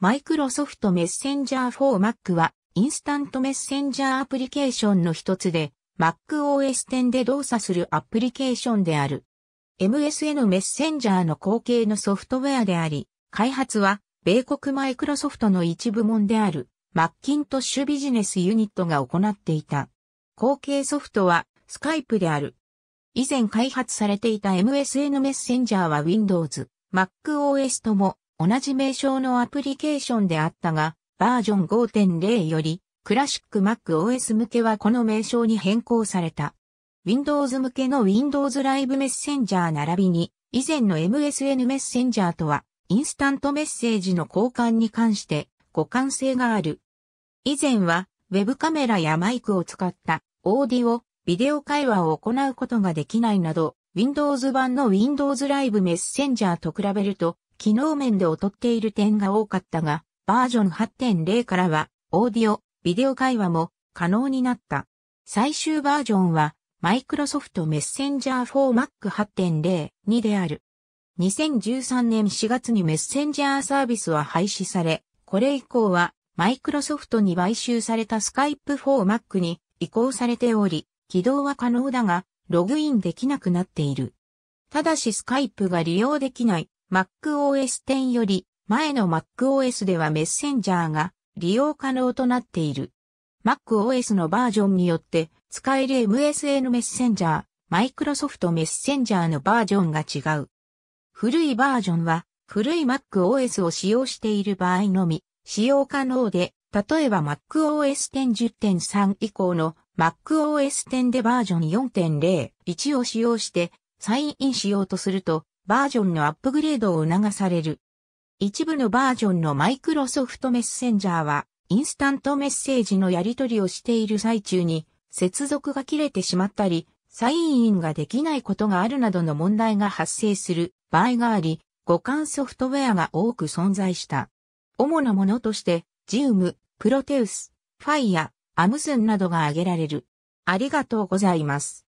マイクロソフトメッセンジャー4 r Mac は、インスタントメッセンジャーアプリケーションの一つで、MacOS 10で動作するアプリケーションである。MSN メッセンジャーの後継のソフトウェアであり、開発は、米国マイクロソフトの一部門である、マッキントッシュビジネスユニットが行っていた。後継ソフトは、スカイプである。以前開発されていた MSN メッセンジャーは Windows、MacOS とも同じ名称のアプリケーションであったが、バージョン5.0より、クラシック MacOS 向けはこの名称に変更された。Windows 向けの Windows Live メッセンジャー並びに、以前の MSN メッセンジャーとは、インスタントメッセージの交換に関して互換性がある。以前は、ウェブカメラやマイクを使ったオーディオ、ビデオ会話を行うことができないなど、Windows 版の Windows Live メッセンジャーと比べると機能面で劣っている点が多かったが、バージョン8.0からは、オーディオ、ビデオ会話も可能になった。最終バージョンは、マイクロソフトメッセンジャー4 Mac 8.0にである。2013年4月にメッセンジャーサービスは廃止され、これ以降はマイクロソフトに買収されたスカイプ f o Mac に移行されており、起動は可能だが、ログインできなくなっている。ただしスカイプが利用できない MacOS 10より前の MacOS ではメッセンジャーが利用可能となっている。MacOS のバージョンによって使える MSN メッセンジャー、Microsoft メッセンジャーのバージョンが違う。古いバージョンは古い MacOS を使用している場合のみ使用可能で、例えば MacOS 10.10.3以降の MacOS 10でバージョン4.0.1を使用してサインインしようとするとバージョンのアップグレードを促される。一部のバージョンのマイクロソフトメッセンジャーは、インスタントメッセージのやり取りをしている最中に、接続が切れてしまったり、サインインができないことがあるなどの問題が発生する場合があり、互換ソフトウェアが多く存在した。主なものとして、ジウム、プロテウス、ファイア、アムズンなどが挙げられる。ありがとうございます。